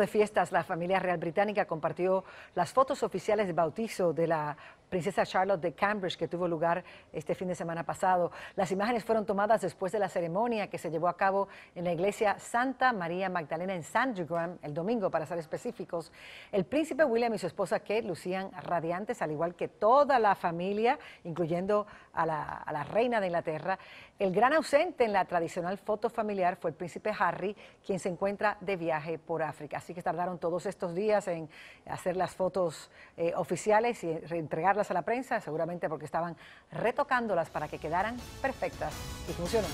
de fiestas, la familia real británica compartió las fotos oficiales de bautizo de la Princesa Charlotte de Cambridge, que tuvo lugar este fin de semana pasado. Las imágenes fueron tomadas después de la ceremonia que se llevó a cabo en la iglesia Santa María Magdalena en Sandringham el domingo, para ser específicos. El príncipe William y su esposa Kate lucían radiantes, al igual que toda la familia, incluyendo a la, reina de Inglaterra. El gran ausente en la tradicional foto familiar fue el príncipe Harry, quien se encuentra de viaje por África. Así que tardaron todos estos días en hacer las fotos eh, oficiales y entregar a la prensa, seguramente porque estaban retocándolas para que quedaran perfectas y funcionan.